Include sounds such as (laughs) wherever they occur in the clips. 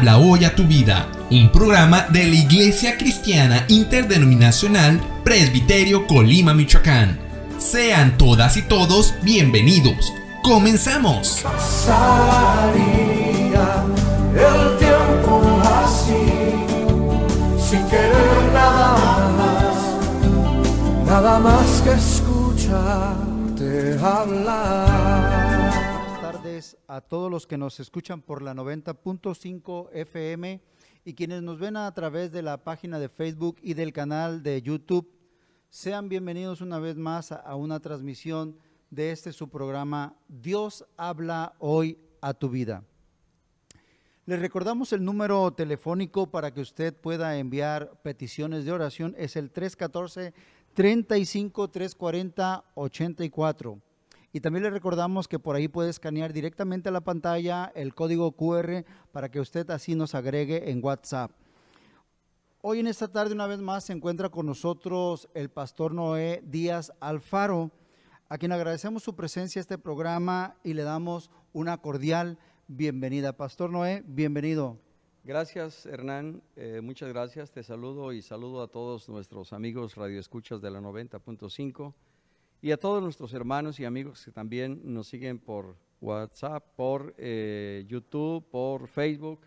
Habla hoy a tu vida, un programa de la Iglesia Cristiana Interdenominacional Presbiterio Colima, Michoacán. Sean todas y todos bienvenidos. ¡Comenzamos! Pasaría el tiempo así, sin querer nada más, nada más que escucharte hablar a todos los que nos escuchan por la 90.5 FM y quienes nos ven a través de la página de Facebook y del canal de YouTube. Sean bienvenidos una vez más a una transmisión de este su programa Dios habla hoy a tu vida. Les recordamos el número telefónico para que usted pueda enviar peticiones de oración. Es el 314 35 340 84. Y también le recordamos que por ahí puede escanear directamente a la pantalla el código QR para que usted así nos agregue en WhatsApp. Hoy en esta tarde una vez más se encuentra con nosotros el pastor Noé Díaz Alfaro, a quien agradecemos su presencia este programa y le damos una cordial bienvenida. Pastor Noé, bienvenido. Gracias, Hernán. Eh, muchas gracias. Te saludo y saludo a todos nuestros amigos radioescuchas de la 90.5 y a todos nuestros hermanos y amigos que también nos siguen por WhatsApp, por eh, YouTube, por Facebook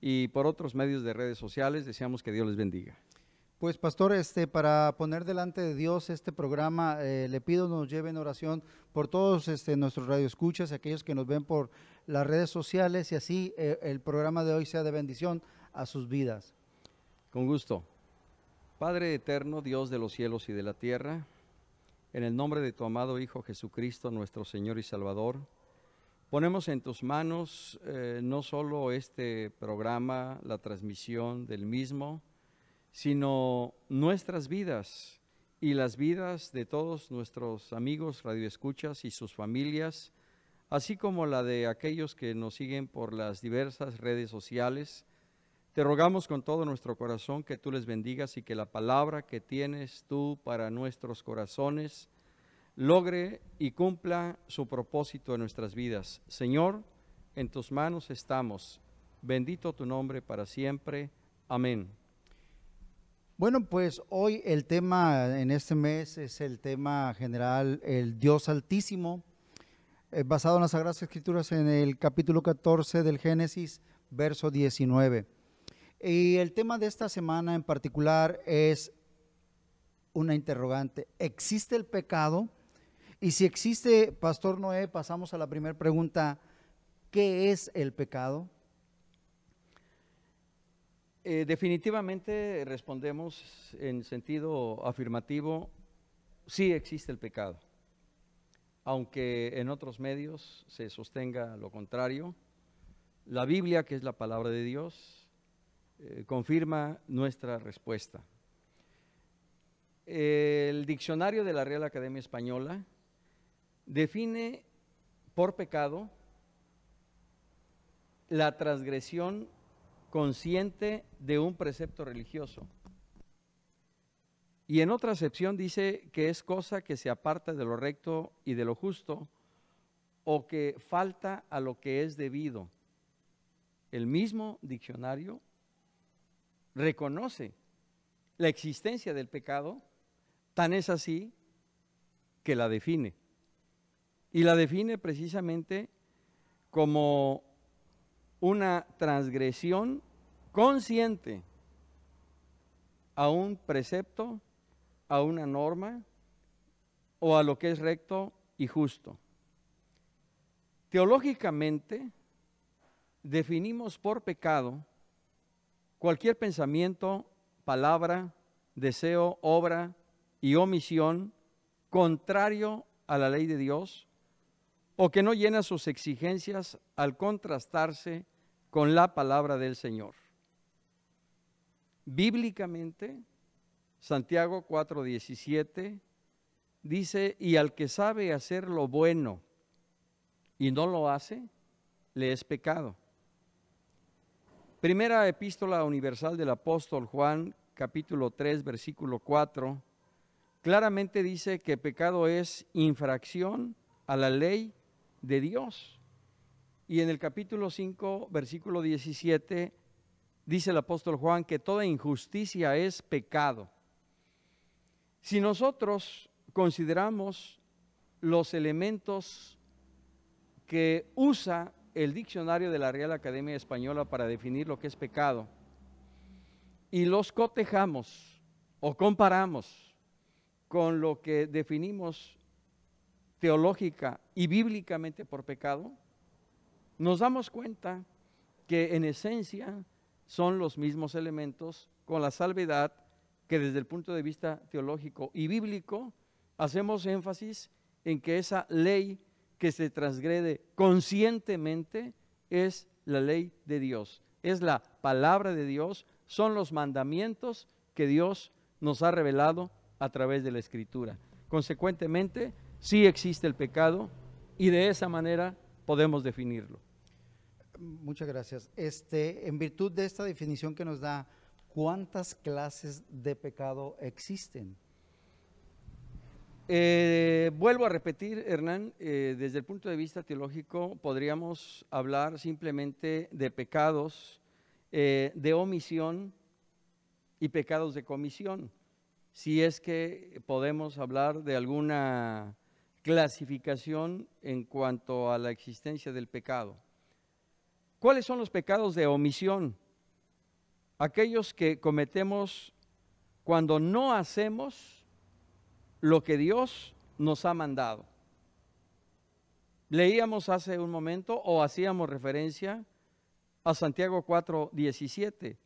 y por otros medios de redes sociales. Deseamos que Dios les bendiga. Pues pastor, este para poner delante de Dios este programa, eh, le pido nos lleven oración por todos este, nuestros radioescuchas, aquellos que nos ven por las redes sociales y así eh, el programa de hoy sea de bendición a sus vidas. Con gusto. Padre eterno, Dios de los cielos y de la tierra, en el nombre de tu amado Hijo Jesucristo, nuestro Señor y Salvador, ponemos en tus manos eh, no solo este programa, la transmisión del mismo, sino nuestras vidas y las vidas de todos nuestros amigos radioescuchas y sus familias, así como la de aquellos que nos siguen por las diversas redes sociales te rogamos con todo nuestro corazón que tú les bendigas y que la palabra que tienes tú para nuestros corazones logre y cumpla su propósito en nuestras vidas. Señor, en tus manos estamos. Bendito tu nombre para siempre. Amén. Bueno, pues hoy el tema en este mes es el tema general, el Dios Altísimo, eh, basado en las Sagradas Escrituras en el capítulo 14 del Génesis, verso 19. Y el tema de esta semana en particular es una interrogante. ¿Existe el pecado? Y si existe, Pastor Noé, pasamos a la primera pregunta. ¿Qué es el pecado? Eh, definitivamente respondemos en sentido afirmativo, sí existe el pecado, aunque en otros medios se sostenga lo contrario. La Biblia, que es la palabra de Dios, eh, confirma nuestra respuesta. El diccionario de la Real Academia Española define por pecado la transgresión consciente de un precepto religioso. Y en otra acepción dice que es cosa que se aparta de lo recto y de lo justo o que falta a lo que es debido. El mismo diccionario reconoce la existencia del pecado, tan es así que la define. Y la define precisamente como una transgresión consciente a un precepto, a una norma o a lo que es recto y justo. Teológicamente definimos por pecado Cualquier pensamiento, palabra, deseo, obra y omisión contrario a la ley de Dios o que no llena sus exigencias al contrastarse con la palabra del Señor. Bíblicamente, Santiago 4:17 dice, y al que sabe hacer lo bueno y no lo hace, le es pecado. Primera epístola universal del apóstol Juan, capítulo 3, versículo 4, claramente dice que pecado es infracción a la ley de Dios. Y en el capítulo 5, versículo 17, dice el apóstol Juan que toda injusticia es pecado. Si nosotros consideramos los elementos que usa el diccionario de la Real Academia Española para definir lo que es pecado y los cotejamos o comparamos con lo que definimos teológica y bíblicamente por pecado, nos damos cuenta que en esencia son los mismos elementos con la salvedad que desde el punto de vista teológico y bíblico hacemos énfasis en que esa ley que se transgrede conscientemente es la ley de Dios, es la palabra de Dios, son los mandamientos que Dios nos ha revelado a través de la escritura. Consecuentemente, sí existe el pecado y de esa manera podemos definirlo. Muchas gracias. Este, en virtud de esta definición que nos da, ¿cuántas clases de pecado existen? Eh, vuelvo a repetir, Hernán, eh, desde el punto de vista teológico podríamos hablar simplemente de pecados eh, de omisión y pecados de comisión, si es que podemos hablar de alguna clasificación en cuanto a la existencia del pecado. ¿Cuáles son los pecados de omisión? Aquellos que cometemos cuando no hacemos lo que Dios nos ha mandado. Leíamos hace un momento o hacíamos referencia a Santiago 4, 17.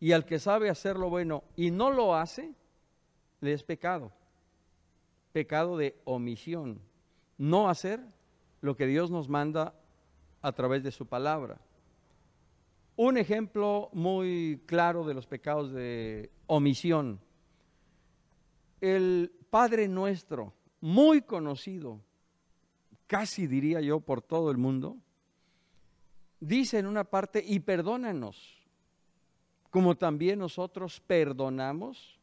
Y al que sabe hacer lo bueno y no lo hace, le es pecado. Pecado de omisión. No hacer lo que Dios nos manda a través de su palabra. Un ejemplo muy claro de los pecados de omisión. El Padre nuestro, muy conocido, casi diría yo por todo el mundo, dice en una parte, y perdónanos, como también nosotros perdonamos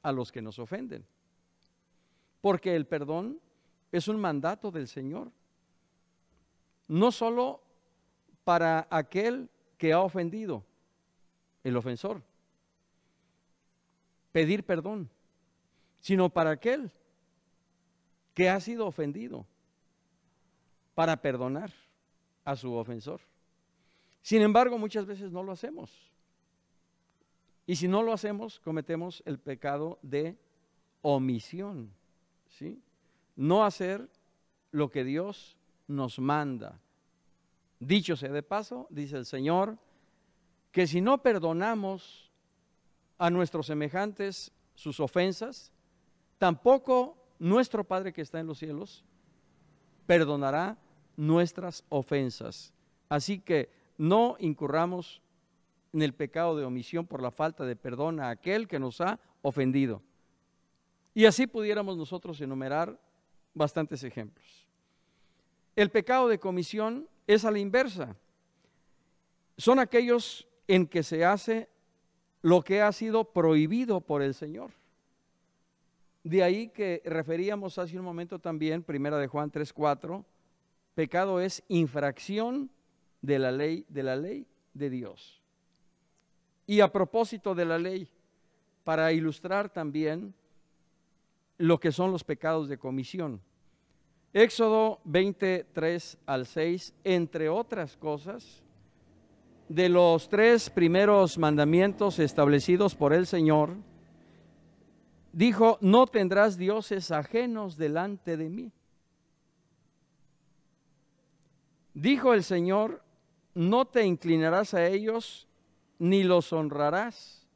a los que nos ofenden. Porque el perdón es un mandato del Señor, no solo para aquel que ha ofendido, el ofensor, pedir perdón sino para aquel que ha sido ofendido, para perdonar a su ofensor. Sin embargo, muchas veces no lo hacemos. Y si no lo hacemos, cometemos el pecado de omisión, ¿sí? No hacer lo que Dios nos manda. Dicho sea de paso, dice el Señor, que si no perdonamos a nuestros semejantes sus ofensas, Tampoco nuestro Padre que está en los cielos perdonará nuestras ofensas. Así que no incurramos en el pecado de omisión por la falta de perdón a aquel que nos ha ofendido. Y así pudiéramos nosotros enumerar bastantes ejemplos. El pecado de comisión es a la inversa. Son aquellos en que se hace lo que ha sido prohibido por el Señor. De ahí que referíamos hace un momento también, primera de Juan 3:4, pecado es infracción de la ley de la ley de Dios. Y a propósito de la ley, para ilustrar también lo que son los pecados de comisión. Éxodo 23 al 6, entre otras cosas, de los tres primeros mandamientos establecidos por el Señor, dijo, no tendrás dioses ajenos delante de mí. Dijo el Señor, no te inclinarás a ellos ni los honrarás.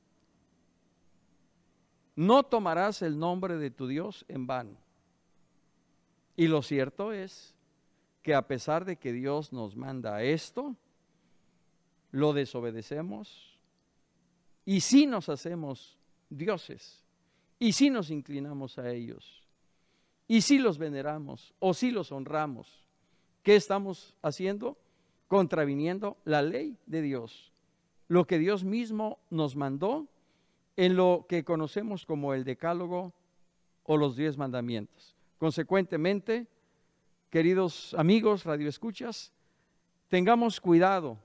No tomarás el nombre de tu Dios en vano. Y lo cierto es que a pesar de que Dios nos manda esto, lo desobedecemos y sí nos hacemos dioses y si nos inclinamos a ellos, y si los veneramos o si los honramos, ¿qué estamos haciendo? Contraviniendo la ley de Dios, lo que Dios mismo nos mandó en lo que conocemos como el decálogo o los diez mandamientos. Consecuentemente, queridos amigos, radioescuchas, tengamos cuidado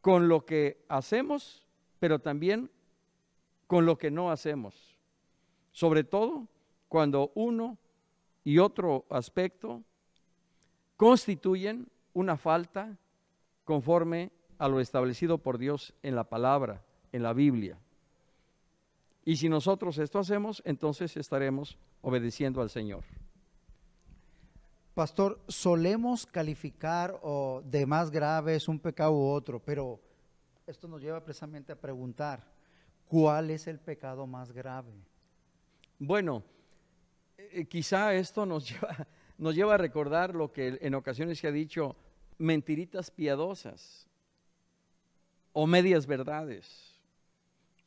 con lo que hacemos, pero también con lo que no hacemos. Sobre todo cuando uno y otro aspecto constituyen una falta conforme a lo establecido por Dios en la palabra, en la Biblia. Y si nosotros esto hacemos, entonces estaremos obedeciendo al Señor. Pastor, solemos calificar de más grave es un pecado u otro, pero esto nos lleva precisamente a preguntar, ¿Cuál es el pecado más grave? Bueno, eh, quizá esto nos (laughs) lleva, nos lleva a recordar lo que en ocasiones se ha dicho, mentiritas piadosas o medias verdades.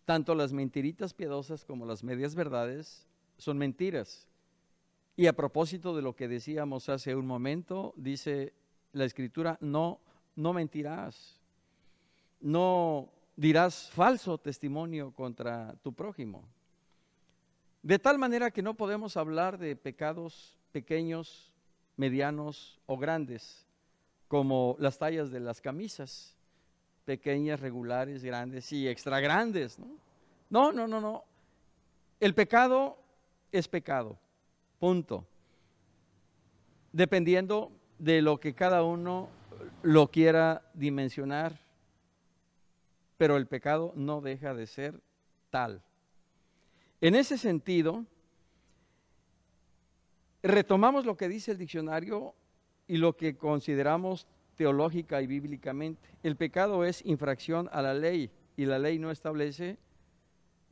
Tanto las mentiritas piadosas como las medias verdades son mentiras. Y a propósito de lo que decíamos hace un momento, dice la escritura, no, no mentirás, no dirás falso testimonio contra tu prójimo. De tal manera que no podemos hablar de pecados pequeños, medianos o grandes, como las tallas de las camisas, pequeñas, regulares, grandes y extra grandes. No, no, no, no. El pecado es pecado, punto. Dependiendo de lo que cada uno lo quiera dimensionar pero el pecado no deja de ser tal. En ese sentido, retomamos lo que dice el diccionario y lo que consideramos teológica y bíblicamente. El pecado es infracción a la ley y la ley no establece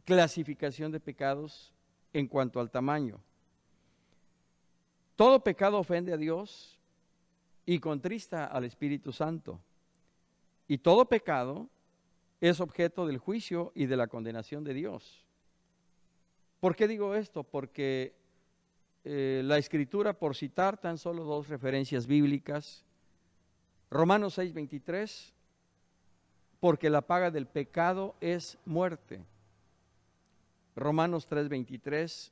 clasificación de pecados en cuanto al tamaño. Todo pecado ofende a Dios y contrista al Espíritu Santo. Y todo pecado es objeto del juicio y de la condenación de Dios. ¿Por qué digo esto? Porque eh, la escritura, por citar tan solo dos referencias bíblicas, Romanos 6:23, porque la paga del pecado es muerte. Romanos 3:23,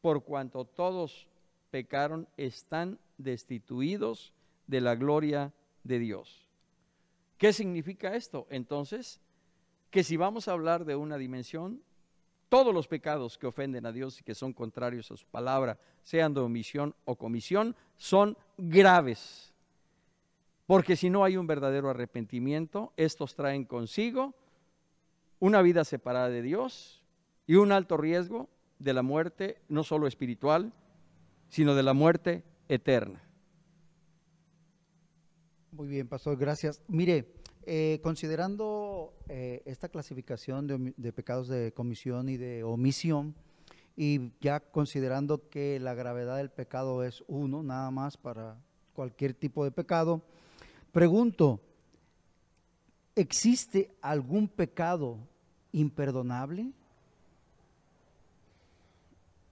por cuanto todos pecaron, están destituidos de la gloria de Dios. ¿Qué significa esto? Entonces, que si vamos a hablar de una dimensión, todos los pecados que ofenden a Dios y que son contrarios a su palabra, sean de omisión o comisión, son graves. Porque si no hay un verdadero arrepentimiento, estos traen consigo una vida separada de Dios y un alto riesgo de la muerte, no solo espiritual, sino de la muerte eterna. Muy bien, pastor, gracias. Mire, eh, considerando eh, esta clasificación de, pecados de comisión y de omisión, y ya considerando que la gravedad del pecado es uno, nada más para cualquier tipo de pecado, pregunto, ¿existe algún pecado imperdonable?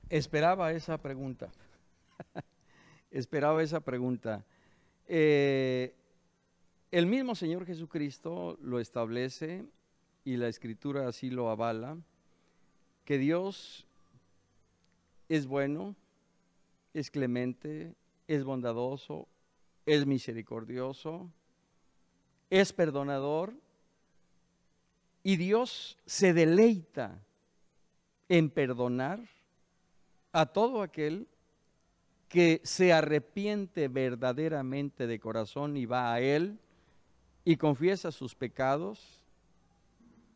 Esperaba esa pregunta. (laughs) Esperaba esa pregunta. Eh, el mismo Señor Jesucristo lo establece y la escritura así lo avala, que Dios es bueno, es clemente, es bondadoso, es misericordioso, es perdonador y Dios se deleita en perdonar a todo aquel que se arrepiente verdaderamente de corazón y va a Él y confiesa sus pecados,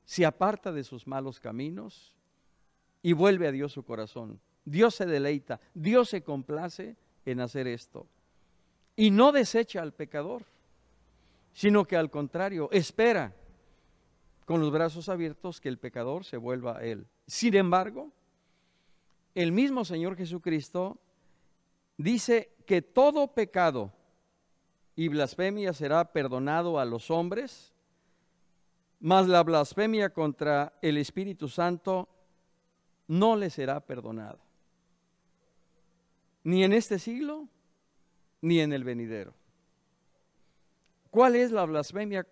se aparta de sus malos caminos y vuelve a Dios su corazón. Dios se deleita, Dios se complace en hacer esto. Y no desecha al pecador, sino que al contrario, espera con los brazos abiertos que el pecador se vuelva a él. Sin embargo, el mismo Señor Jesucristo dice que todo pecado y blasfemia será perdonado a los hombres, mas la blasfemia contra el Espíritu Santo no le será perdonada, ni en este siglo, ni en el venidero. ¿Cuál es la blasfemia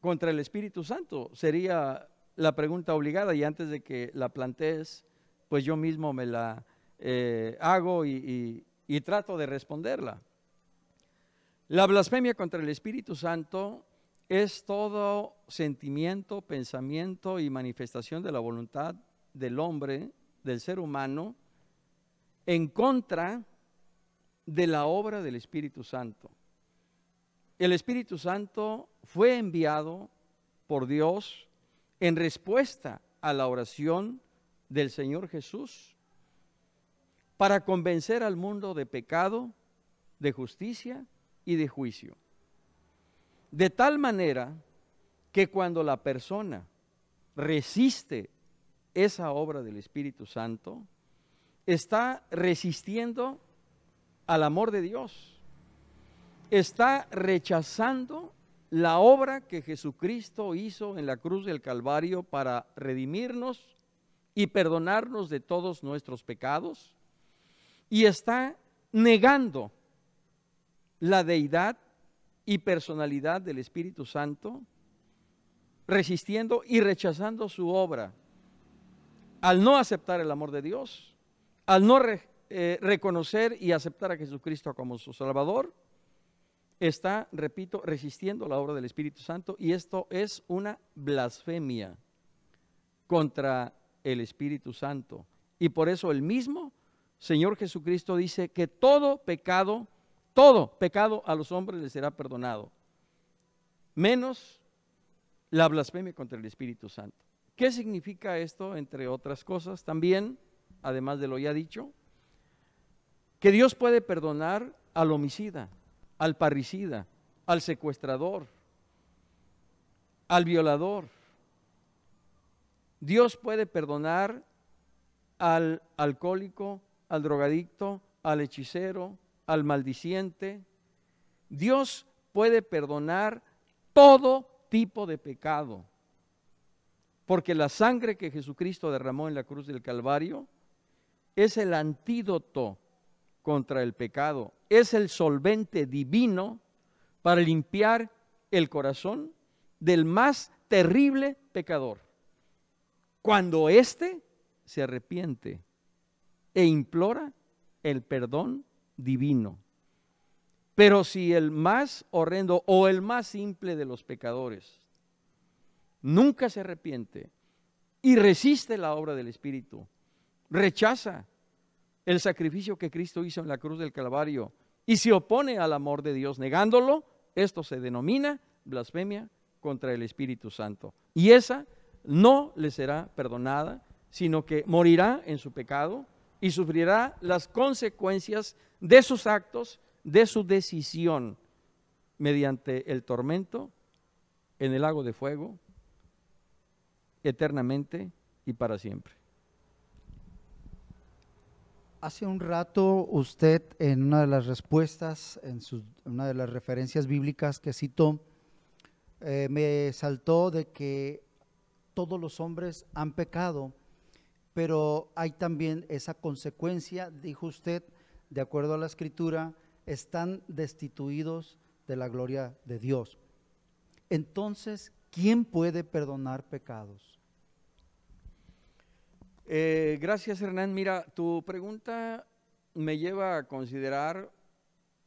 contra el Espíritu Santo? Sería la pregunta obligada y antes de que la plantees, pues yo mismo me la eh, hago y trato de responderla. La blasfemia contra el Espíritu Santo es todo sentimiento, pensamiento y manifestación de la voluntad del hombre, del ser humano, en contra de la obra del Espíritu Santo. El Espíritu Santo fue enviado por Dios en respuesta a la oración del Señor Jesús para convencer al mundo de pecado, de justicia y de juicio. De tal manera que cuando la persona resiste esa obra del Espíritu Santo, está resistiendo al amor de Dios, está rechazando la obra que Jesucristo hizo en la cruz del Calvario para redimirnos y perdonarnos de todos nuestros pecados, y está negando la deidad y personalidad del Espíritu Santo, resistiendo y rechazando su obra, al no aceptar el amor de Dios, al no eh, reconocer y aceptar a Jesucristo como su Salvador, está, repito, resistiendo la obra del Espíritu Santo y esto es una blasfemia contra el Espíritu Santo. Y por eso el mismo Señor Jesucristo dice que todo pecado todo pecado a los hombres les será perdonado, menos la blasfemia contra el Espíritu Santo. ¿Qué significa esto, entre otras cosas? También, además de lo ya dicho, que Dios puede perdonar al homicida, al parricida, al secuestrador, al violador. Dios puede perdonar al alcohólico, al drogadicto, al hechicero, al maldiciente. Dios puede perdonar todo tipo de pecado, porque la sangre que Jesucristo derramó en la cruz del Calvario es el antídoto contra el pecado, es el solvente divino para limpiar el corazón del más terrible pecador. Cuando éste se arrepiente e implora el perdón divino. Pero si el más horrendo o el más simple de los pecadores nunca se arrepiente y resiste la obra del Espíritu, rechaza el sacrificio que Cristo hizo en la cruz del Calvario y se opone al amor de Dios negándolo, esto se denomina blasfemia contra el Espíritu Santo. Y esa no le será perdonada, sino que morirá en su pecado y sufrirá las consecuencias de sus actos, de su decisión, mediante el tormento en el lago de fuego, eternamente y para siempre. Hace un rato usted en una de las respuestas, en una de las referencias bíblicas que citó, eh, me saltó de que todos los hombres han pecado pero hay también esa consecuencia, dijo usted, de acuerdo a la escritura, están destituidos de la gloria de Dios. Entonces, ¿quién puede perdonar pecados? Eh, gracias, Hernán. Mira, tu pregunta me lleva a considerar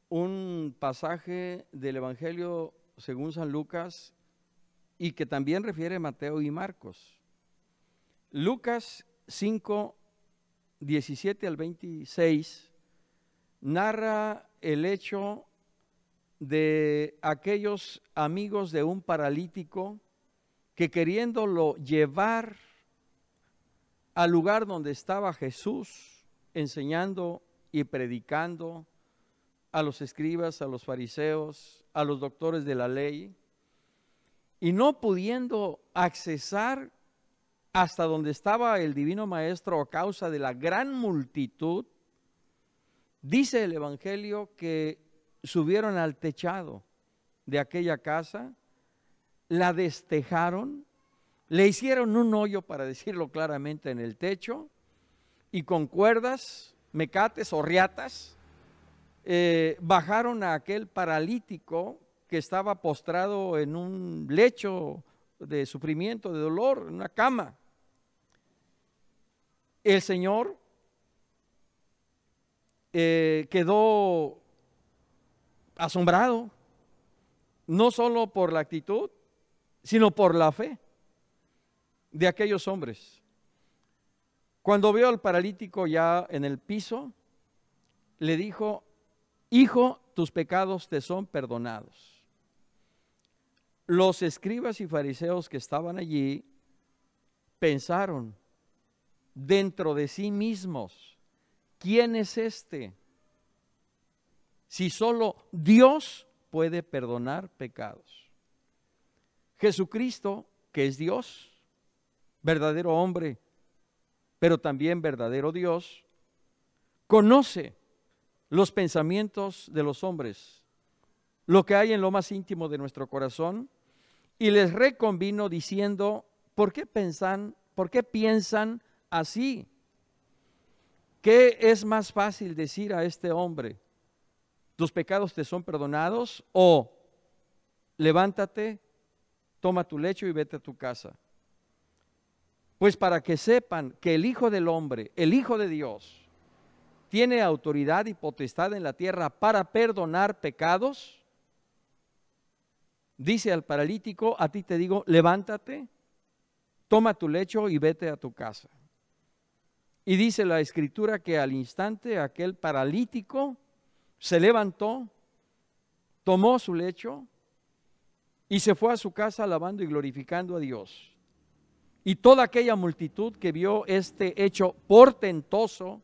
un pasaje del Evangelio según San Lucas y que también refiere Mateo y Marcos. Lucas 5, 17 al 26, narra el hecho de aquellos amigos de un paralítico que queriéndolo llevar al lugar donde estaba Jesús enseñando y predicando a los escribas, a los fariseos, a los doctores de la ley, y no pudiendo accesar hasta donde estaba el divino maestro a causa de la gran multitud, dice el Evangelio que subieron al techado de aquella casa, la destejaron, le hicieron un hoyo, para decirlo claramente, en el techo, y con cuerdas, mecates o riatas, eh, bajaron a aquel paralítico que estaba postrado en un lecho de sufrimiento, de dolor, en una cama el Señor eh, quedó asombrado, no solo por la actitud, sino por la fe de aquellos hombres. Cuando vio al paralítico ya en el piso, le dijo, Hijo, tus pecados te son perdonados. Los escribas y fariseos que estaban allí pensaron, dentro de sí mismos. ¿Quién es este? Si solo Dios puede perdonar pecados. Jesucristo, que es Dios, verdadero hombre, pero también verdadero Dios, conoce los pensamientos de los hombres, lo que hay en lo más íntimo de nuestro corazón, y les reconvino diciendo, ¿por qué pensan, por qué piensan así. ¿Qué es más fácil decir a este hombre? ¿Tus pecados te son perdonados? ¿O levántate, toma tu lecho y vete a tu casa? Pues para que sepan que el Hijo del Hombre, el Hijo de Dios, tiene autoridad y potestad en la tierra para perdonar pecados, dice al paralítico, a ti te digo, levántate, toma tu lecho y vete a tu casa. Y dice la escritura que al instante aquel paralítico se levantó, tomó su lecho y se fue a su casa alabando y glorificando a Dios. Y toda aquella multitud que vio este hecho portentoso,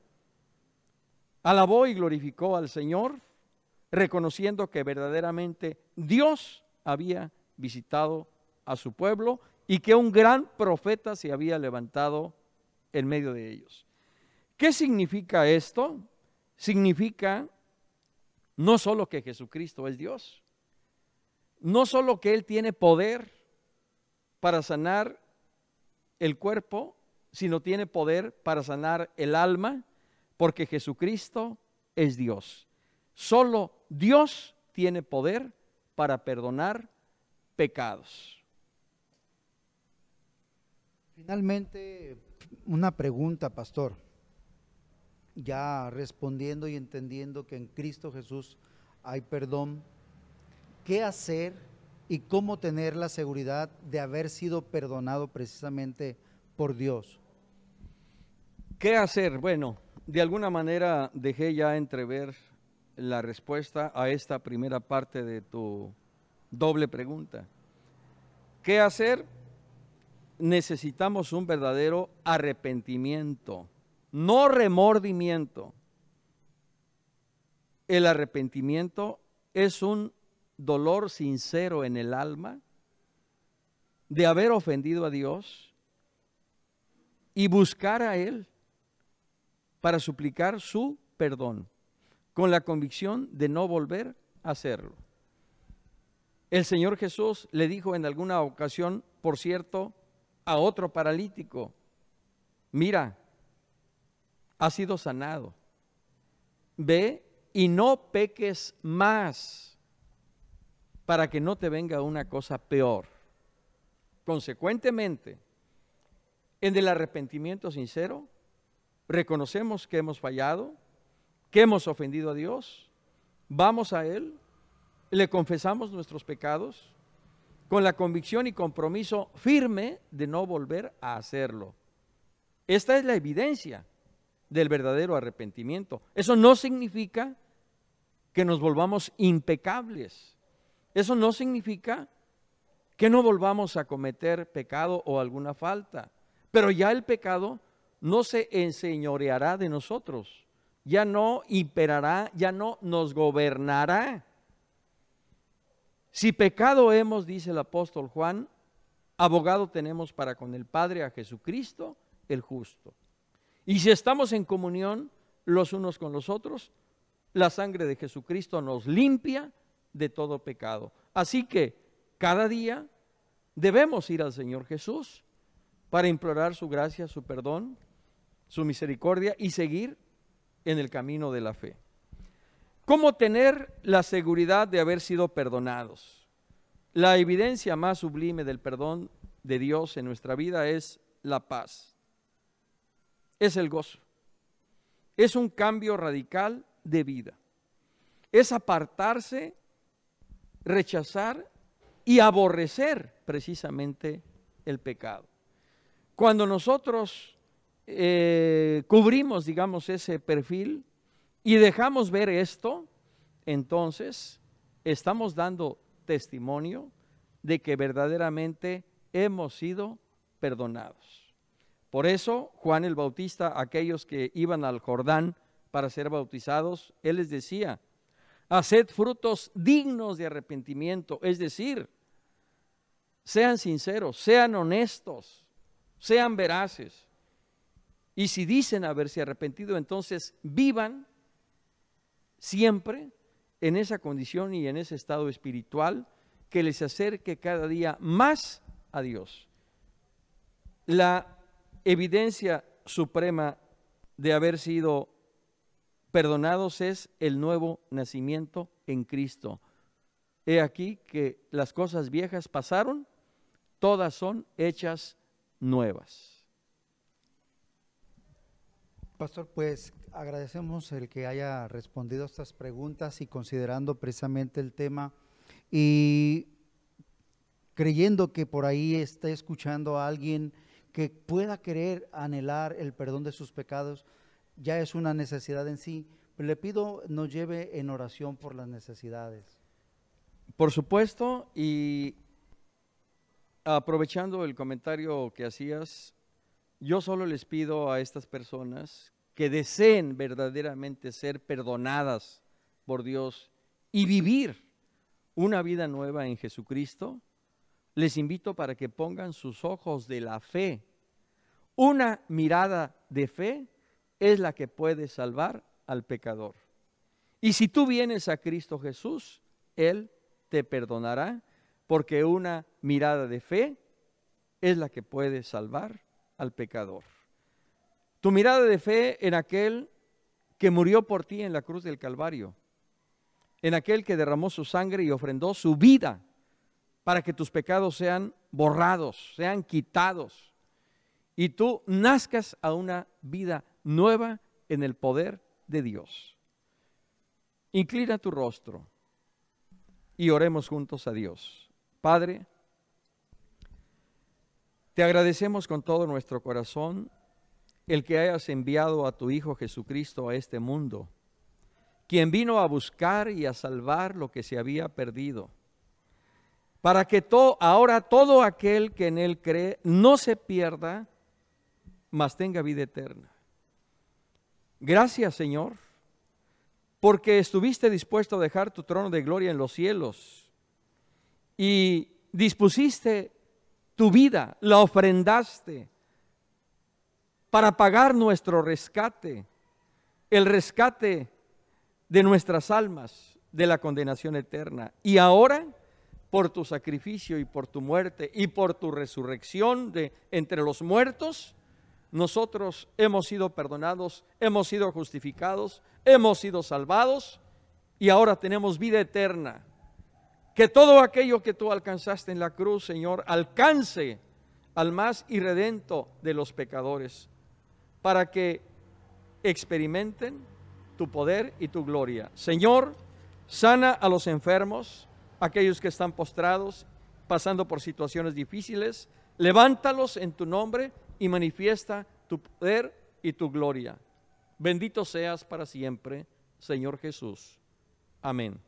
alabó y glorificó al Señor, reconociendo que verdaderamente Dios había visitado a su pueblo y que un gran profeta se había levantado en medio de ellos. ¿Qué significa esto? Significa no solo que Jesucristo es Dios, no solo que Él tiene poder para sanar el cuerpo, sino tiene poder para sanar el alma, porque Jesucristo es Dios. Solo Dios tiene poder para perdonar pecados. Finalmente, una pregunta, pastor ya respondiendo y entendiendo que en Cristo Jesús hay perdón, ¿qué hacer y cómo tener la seguridad de haber sido perdonado precisamente por Dios? ¿Qué hacer? Bueno, de alguna manera dejé ya entrever la respuesta a esta primera parte de tu doble pregunta. ¿Qué hacer? Necesitamos un verdadero arrepentimiento no remordimiento. El arrepentimiento es un dolor sincero en el alma de haber ofendido a Dios y buscar a Él para suplicar su perdón, con la convicción de no volver a hacerlo. El Señor Jesús le dijo en alguna ocasión, por cierto, a otro paralítico, mira, ha sido sanado. Ve y no peques más para que no te venga una cosa peor. Consecuentemente, en el arrepentimiento sincero, reconocemos que hemos fallado, que hemos ofendido a Dios, vamos a Él, le confesamos nuestros pecados con la convicción y compromiso firme de no volver a hacerlo. Esta es la evidencia del verdadero arrepentimiento. Eso no significa que nos volvamos impecables. Eso no significa que no volvamos a cometer pecado o alguna falta. Pero ya el pecado no se enseñoreará de nosotros, ya no imperará, ya no nos gobernará. Si pecado hemos, dice el apóstol Juan, abogado tenemos para con el Padre a Jesucristo el justo. Y si estamos en comunión los unos con los otros, la sangre de Jesucristo nos limpia de todo pecado. Así que cada día debemos ir al Señor Jesús para implorar su gracia, su perdón, su misericordia y seguir en el camino de la fe. ¿Cómo tener la seguridad de haber sido perdonados? La evidencia más sublime del perdón de Dios en nuestra vida es la paz es el gozo. Es un cambio radical de vida. Es apartarse, rechazar y aborrecer precisamente el pecado. Cuando nosotros eh, cubrimos, digamos, ese perfil y dejamos ver esto, entonces estamos dando testimonio de que verdaderamente hemos sido perdonados. Por eso Juan el Bautista, aquellos que iban al Jordán para ser bautizados, él les decía, haced frutos dignos de arrepentimiento, es decir, sean sinceros, sean honestos, sean veraces. Y si dicen haberse arrepentido, entonces vivan siempre en esa condición y en ese estado espiritual que les acerque cada día más a Dios. La evidencia suprema de haber sido perdonados es el nuevo nacimiento en Cristo. He aquí que las cosas viejas pasaron, todas son hechas nuevas. Pastor, pues agradecemos el que haya respondido a estas preguntas y considerando precisamente el tema y creyendo que por ahí está escuchando a alguien que pueda querer anhelar el perdón de sus pecados, ya es una necesidad en sí. le pido nos lleve en oración por las necesidades. Por supuesto, y aprovechando el comentario que hacías, yo solo les pido a estas personas que deseen verdaderamente ser perdonadas por Dios y vivir una vida nueva en Jesucristo, les invito para que pongan sus ojos de la fe. Una mirada de fe es la que puede salvar al pecador. Y si tú vienes a Cristo Jesús, Él te perdonará, porque una mirada de fe es la que puede salvar al pecador. Tu mirada de fe en aquel que murió por ti en la cruz del Calvario, en aquel que derramó su sangre y ofrendó su vida para que tus pecados sean borrados, sean quitados, y tú nazcas a una vida nueva en el poder de Dios. Inclina tu rostro y oremos juntos a Dios. Padre, te agradecemos con todo nuestro corazón el que hayas enviado a tu Hijo Jesucristo a este mundo, quien vino a buscar y a salvar lo que se había perdido para que ahora todo aquel que en él cree no se pierda, mas tenga vida eterna. Gracias Señor, porque estuviste dispuesto a dejar tu trono de gloria en los cielos y dispusiste tu vida, la ofrendaste para pagar nuestro rescate, el rescate de nuestras almas de la condenación eterna. Y ahora por tu sacrificio y por tu muerte y por tu resurrección de entre los muertos, nosotros hemos sido perdonados, hemos sido justificados, hemos sido salvados y ahora tenemos vida eterna. Que todo aquello que tú alcanzaste en la cruz, Señor, alcance al más irredento de los pecadores, para que experimenten tu poder y tu gloria. Señor, sana a los enfermos, aquellos que están postrados, pasando por situaciones difíciles. Levántalos en tu nombre y manifiesta tu poder y tu gloria. Bendito seas para siempre, Señor Jesús. Amén.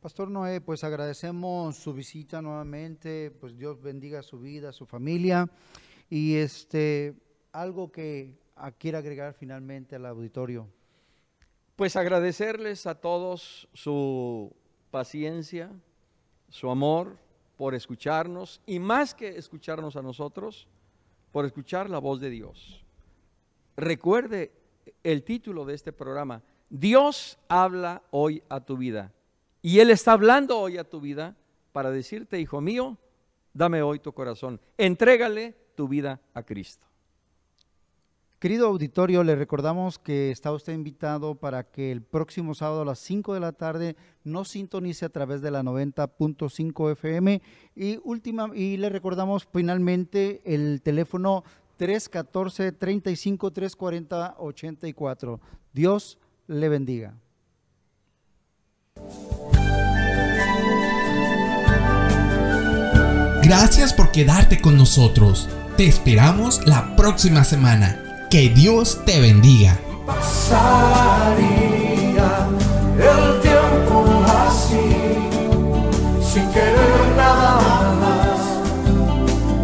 Pastor Noé, pues agradecemos su visita nuevamente, pues Dios bendiga su vida, su familia y este algo que quiera agregar finalmente al auditorio. Pues agradecerles a todos su paciencia, su amor por escucharnos y más que escucharnos a nosotros, por escuchar la voz de Dios. Recuerde el título de este programa, Dios habla hoy a tu vida. Y Él está hablando hoy a tu vida para decirte, hijo mío, dame hoy tu corazón, entrégale tu vida a Cristo. Querido auditorio, le recordamos que está usted invitado para que el próximo sábado a las 5 de la tarde nos sintonice a través de la 90.5 FM y última y le recordamos finalmente el teléfono 314 35 340 84. Dios le bendiga. Gracias por quedarte con nosotros. Te esperamos la próxima semana que Dios te bendiga. Pasaría el tiempo así, sin querer nada más,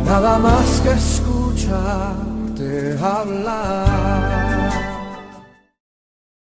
nada más que escucharte hablar.